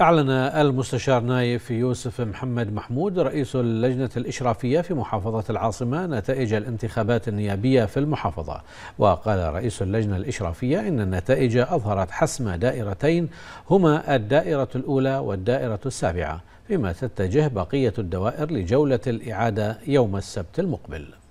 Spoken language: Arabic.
أعلن المستشار نايف يوسف محمد محمود رئيس اللجنة الإشرافية في محافظة العاصمة نتائج الانتخابات النيابية في المحافظة وقال رئيس اللجنة الإشرافية إن النتائج أظهرت حسم دائرتين هما الدائرة الأولى والدائرة السابعة فيما تتجه بقية الدوائر لجولة الإعادة يوم السبت المقبل